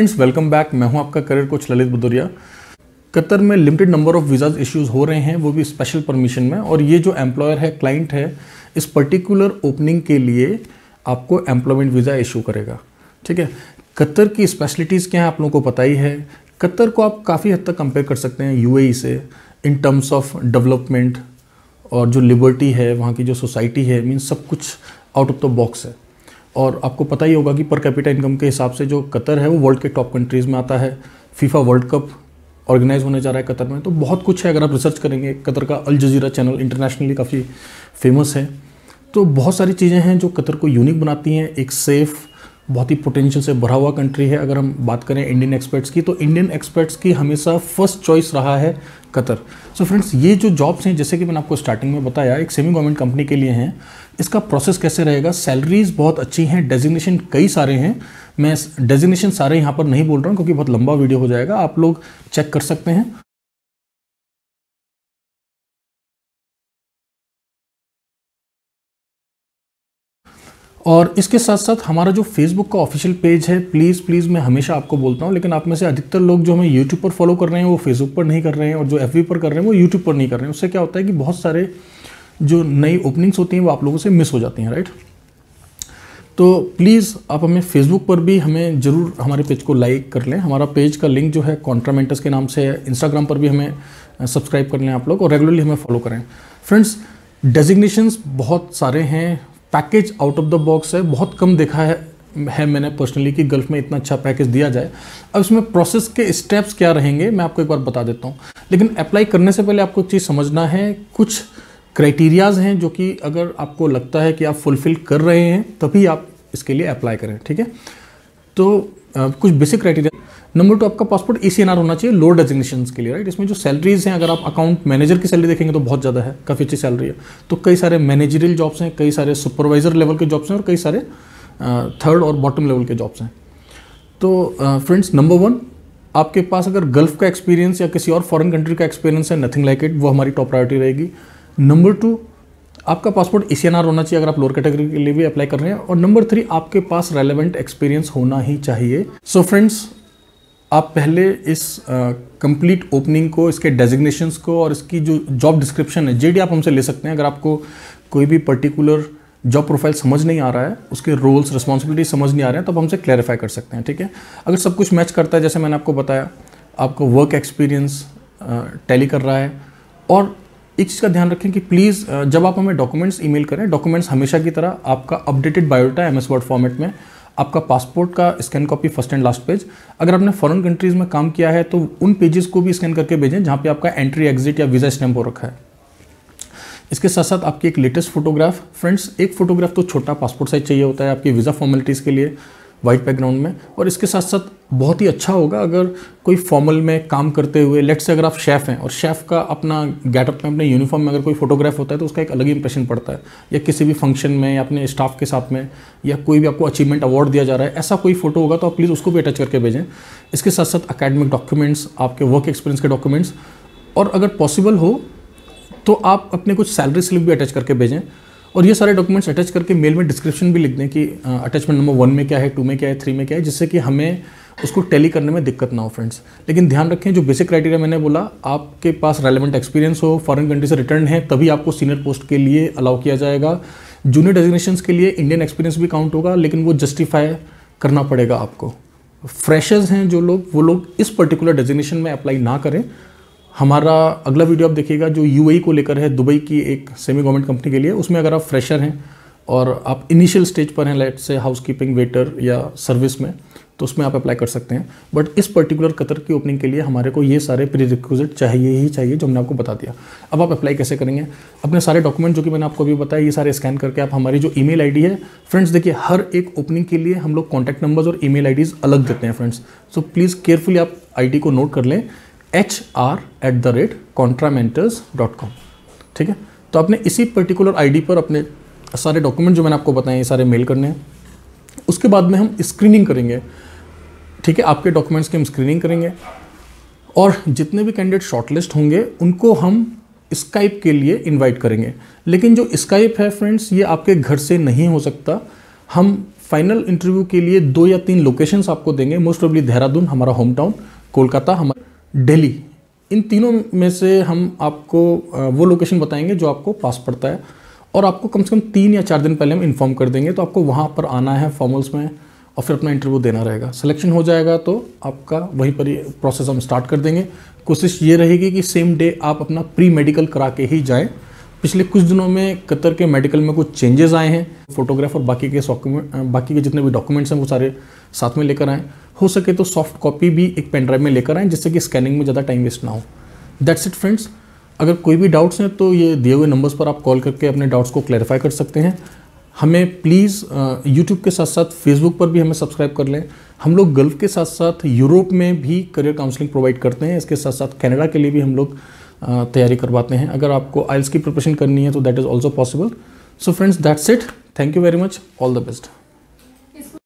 friends welcome back मैं हूं आपका career coach Lalit Bhadauria Qatar में limited number of visas issues हो रहे हैं वो भी स्पेशल परमिशन में और ये जो एम्प्लॉयर है क्लाइंट है इस पर्टिकुलर ओपनिंग के लिए आपको एम्प्लॉयमेंट वीज़ा इशू करेगा ठीक है कतर की स्पेशलिटीज़ क्या है आप लोगों को पता ही है कतर को आप काफ़ी हद तक कंपेयर कर सकते हैं यू e से इन टर्म्स ऑफ डेवलपमेंट और जो लिबर्टी है वहाँ की जो सोसाइटी है मीन सब कुछ आउट ऑफ द बॉक्स है और आपको पता ही होगा कि पर कैपिटा इनकम के हिसाब से जो कतर है वो वर्ल्ड के टॉप कंट्रीज़ में आता है फीफा वर्ल्ड कप ऑर्गेनाइज होने जा रहा है कतर में तो बहुत कुछ है अगर आप रिसर्च करेंगे कतर का अल जजीरा चैनल इंटरनेशनली काफ़ी फेमस है तो बहुत सारी चीज़ें हैं जो कतर को यूनिक बनाती हैं एक सेफ़ बहुत ही पोटेंशियल से भरा हुआ कंट्री है अगर हम बात करें इंडियन एक्सपर्ट्स की तो इंडियन एक्सपर्ट्स की हमेशा फर्स्ट चॉइस रहा है कतर सो so फ्रेंड्स ये जो जॉब्स हैं जैसे कि मैंने आपको स्टार्टिंग में बताया एक सेमी गवर्नमेंट कंपनी के लिए हैं इसका प्रोसेस कैसे रहेगा सैलरीज बहुत अच्छी हैं डेजिग्नेशन कई सारे हैं मैं डेजिग्नेशन सारे यहाँ पर नहीं बोल रहा हूँ क्योंकि बहुत लंबा वीडियो हो जाएगा आप लोग चेक कर सकते हैं और इसके साथ साथ हमारा जो फेसबुक का ऑफिशियल पेज है प्लीज़ प्लीज़ मैं हमेशा आपको बोलता हूँ लेकिन आप में से अधिकतर लोग जो हमें यूट्यूब पर फॉलो कर रहे हैं वो फेसबुक पर नहीं कर रहे हैं और जो एफ पर कर रहे हैं वो यूट्यूब पर नहीं कर रहे हैं उससे क्या होता है कि बहुत सारे जो नई ओपनिंग्स होती हैं वो आप लोगों से मिस हो जाती हैं राइट तो प्लीज़ आप हमें फेसबुक पर भी हमें ज़रूर हमारे पेज को लाइक कर लें हमारा पेज का लिंक जो है कॉन्ट्रामेंटस के नाम से है इंस्टाग्राम पर भी हमें सब्सक्राइब कर लें आप लोग और रेगुलरली हमें फॉलो करें फ्रेंड्स डेजिग्नेशंस बहुत सारे हैं package out of the box है बहुत कम देखा है है मैंने पर्सनली कि गल्फ में इतना अच्छा पैकेज दिया जाए अब इसमें प्रोसेस के स्टेप्स क्या रहेंगे मैं आपको एक बार बता देता हूँ लेकिन अप्लाई करने से पहले आपको एक चीज़ समझना है कुछ क्राइटेरियाज हैं जो कि अगर आपको लगता है कि आप फुलफिल कर रहे हैं तभी आप इसके लिए अप्लाई करें ठीक है तो कुछ बेसिक क्राइटेरिया नंबर टू आपका पासपोर्ट ई होना चाहिए लोअर डेजिग्नेशन के लिए राइट इसमें जो सैलरीज हैं अगर आप अकाउंट मैनेजर की सैलरी देखेंगे तो बहुत ज़्यादा है काफ़ी अच्छी सैलरी है तो कई सारे मैनेजरियल जॉब्स हैं कई सारे सुपरवाइजर लेवल के जॉब्स हैं और कई सारे थर्ड और बॉटम लेवल के जॉब्स हैं तो फ्रेंड्स नंबर वन आपके पास अगर गल्फ का एक्सपीरियंस या किसी और फॉरेन कंट्री का एक्सपीरियंस है नथिंग लाइक इट वो हमारी टॉप प्रायोरिटी रहेगी नंबर टू आपका पासपोर्ट ई e होना चाहिए अगर आप लोअर कैटेगरी के लिए भी अप्लाई कर रहे हैं और नंबर थ्री आपके पास रेलिवेंट एक्सपीरियंस होना ही चाहिए सो so फ्रेंड्स आप पहले इस कंप्लीट uh, ओपनिंग को इसके डेजिग्नेशंस को और इसकी जो जॉब डिस्क्रिप्शन है जेडी आप हमसे ले सकते हैं अगर आपको कोई भी पर्टिकुलर जॉब प्रोफाइल समझ नहीं आ रहा है उसके रोल्स रिस्पॉन्सिबिलिटी समझ नहीं आ रहे हैं तो आप हमसे क्लैरिफाई कर सकते हैं ठीक है अगर सब कुछ मैच करता है जैसे मैंने आपको बताया आपको वर्क एक्सपीरियंस टैली कर रहा है और एक चीज़ का ध्यान रखें कि प्लीज़ जब आप हमें डॉक्यूमेंट्स ईमेल करें डॉक्यूमेंट्स हमेशा की तरह आपका updated biodata M S word format में आपका पासपोर्ट का scan copy first and last page अगर आपने फॉरेन कंट्रीज़ में काम किया है तो उन पेजेस को भी स्कैन करके भेजें जहाँ पे आपका एंट्री एग्जिट या वीज़ा स्टैम्प हो रखा है इसके साथ साथ आपकी एक लेटेस्ट फोटोग्राफ फ्रेंड्स एक फोटोग्राफ तो छोटा पासपोर्ट साइज चाहिए होता है आपकी वीज़ा फॉर्मेलिटीज़ के लिए वाइट बैकग्राउंड में और इसके साथ साथ बहुत ही अच्छा होगा अगर कोई फॉर्मल में काम करते हुए लेट्स से अगर आप शेफ़ हैं और शेफ़ का अपना गेटअप में अपने यूनिफॉर्म में अगर कोई फोटोग्राफ होता है तो उसका एक अलग ही इंप्रेशन पड़ता है या किसी भी फंक्शन में या अपने स्टाफ के साथ में या कोई भी आपको अचीवमेंट अवार्ड दिया जा रहा है ऐसा कोई फोटो होगा तो आप प्लीज़ उसको भी अटैच करके भेजें इसके साथ साथ अकेडमिक डॉक्यूमेंट्स आपके वर्क एक्सपीरियंस के डॉक्यूमेंट्स और अगर पॉसिबल हो तो आप अपने कुछ सैलरी स्लिप भी अटैच करके भेजें और ये सारे डॉक्यूमेंट्स अटैच करके मेल में डिस्क्रिप्शन भी लिख दें कि अटैचमेंट नंबर वन में क्या है टू में क्या है थ्री में क्या है जिससे कि हमें उसको टैली करने में दिक्कत ना हो फ्रेंड्स लेकिन ध्यान रखें जो बेसिक क्राइटेरिया मैंने बोला आपके पास रेलिवेंट एक्सपीरियंस हो फॉरेन कंट्री से रिटर्न है तभी आपको सीनियर पोस्ट के लिए अलाउ किया जाएगा जूनियर डेजिग्नेशन के लिए इंडियन एक्सपीरियंस भी काउंट होगा लेकिन वो जस्टिफाई करना पड़ेगा आपको फ्रेशर्स हैं जो लोग वो लोग इस पर्टिकुलर डेजिग्नेशन में अप्लाई ना करें हमारा अगला वीडियो आप देखिएगा जो यू e को लेकर है दुबई की एक सेमी गवर्नमेंट कंपनी के लिए उसमें अगर आप फ्रेशर हैं और आप इनिशियल स्टेज पर हैं लेट से हाउस कीपिंग वेटर या सर्विस में तो उसमें आप अप्लाई कर सकते हैं बट इस पर्टिकुलर कतर की ओपनिंग के लिए हमारे को ये सारे प्री चाहिए ही चाहिए जो हमने आपको बता दिया अब आप अप्लाई कैसे करेंगे अपने सारे डॉक्यूमेंट जो कि मैंने आपको अभी बताया ये सारे स्कैन करके आप हमारी जो ईमेल आईडी है फ्रेंड्स देखिए हर एक ओपनिंग के लिए हम लोग कॉन्टैक्ट नंबर्स और ईमेल आईडीज़ अलग देते हैं फ्रेंड्स सो प्लीज़ केयरफुली आप आईडी को नोट कर लें H R at the rate contramentors dot com ठीक है तो आपने इसी पर्टिकुलर आईडी पर अपने सारे डॉक्यूमेंट जो मैंने आपको बताए ये सारे मेल करने हैं उसके बाद में हम स्क्रीनिंग करेंगे ठीक है आपके डॉक्यूमेंट्स की हम स्क्रीनिंग करेंगे और जितने भी कैंडिडेट शॉर्टलिस्ट होंगे उनको हम स्काइप के लिए इनवाइट करेंगे लेकिन जो स्काइप है फ्रेंड्स ये आपके घर से नहीं हो सकता हम फाइनल इंटरव्यू के लिए दो या तीन लोकेशंस आपको देंगे मोस्ट ऑफली देहरादून हमारा होम टाउन कोलकाता हमारा दिल्ली इन तीनों में से हम आपको वो लोकेशन बताएंगे जो आपको पास पड़ता है और आपको कम से कम तीन या चार दिन पहले हम इन्फॉर्म कर देंगे तो आपको वहाँ पर आना है फॉर्मल्स में और फिर अपना इंटरव्यू देना रहेगा सिलेक्शन हो जाएगा तो आपका वहीं पर प्रोसेस हम स्टार्ट कर देंगे कोशिश ये रहेगी कि सेम डे आप अपना प्री मेडिकल करा के ही जाएँ पिछले कुछ दिनों में कतर के मेडिकल में कुछ चेंजेस आए हैं फोटोग्राफ और बाकी के बाकी के जितने भी डॉक्यूमेंट्स हैं वो सारे साथ में लेकर आएँ हो सके तो सॉफ्ट कॉपी भी एक पेन ड्राइव में लेकर आएँ जिससे कि स्कैनिंग में ज़्यादा टाइम वेस्ट ना हो दैट्स इट फ्रेंड्स अगर कोई भी डाउट्स हैं तो ये दिए हुए नंबर्स पर आप कॉल करके अपने डाउट्स को क्लैरिफाई कर सकते हैं हमें प्लीज़ यूट्यूब के साथ साथ फेसबुक पर भी हमें सब्सक्राइब कर लें हम लोग गल्फ के साथ साथ यूरोप में भी करियर काउंसलिंग प्रोवाइड करते हैं इसके साथ साथ कनाडा के लिए भी हम लोग तैयारी करवाते हैं अगर आपको आइल्स की प्रिपरेशन करनी है तो that is also possible so friends that's it thank you very much all the best